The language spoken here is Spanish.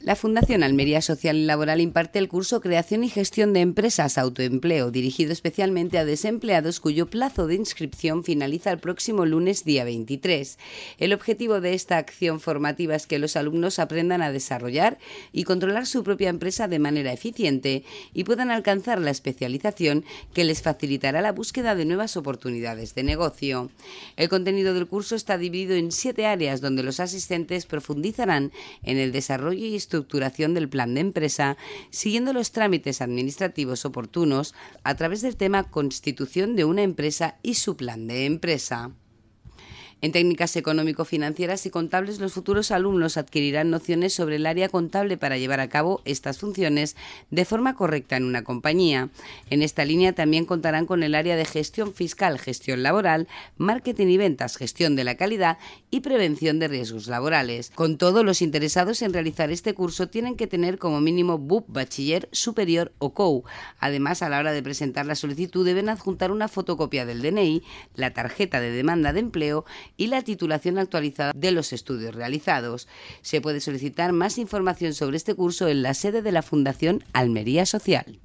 La Fundación Almería Social y Laboral imparte el curso Creación y Gestión de Empresas Autoempleo, dirigido especialmente a desempleados cuyo plazo de inscripción finaliza el próximo lunes día 23. El objetivo de esta acción formativa es que los alumnos aprendan a desarrollar y controlar su propia empresa de manera eficiente y puedan alcanzar la especialización que les facilitará la búsqueda de nuevas oportunidades de negocio. El contenido del curso está dividido en siete áreas donde los asistentes profundizarán en el desarrollo y estudio estructuración del plan de empresa, siguiendo los trámites administrativos oportunos a través del tema constitución de una empresa y su plan de empresa. En técnicas económico-financieras y contables, los futuros alumnos adquirirán nociones sobre el área contable para llevar a cabo estas funciones de forma correcta en una compañía. En esta línea también contarán con el área de gestión fiscal, gestión laboral, marketing y ventas, gestión de la calidad y prevención de riesgos laborales. Con todo, los interesados en realizar este curso tienen que tener como mínimo BUP, bachiller superior o COU. Además, a la hora de presentar la solicitud deben adjuntar una fotocopia del DNI, la tarjeta de demanda de empleo y la titulación actualizada de los estudios realizados. Se puede solicitar más información sobre este curso en la sede de la Fundación Almería Social.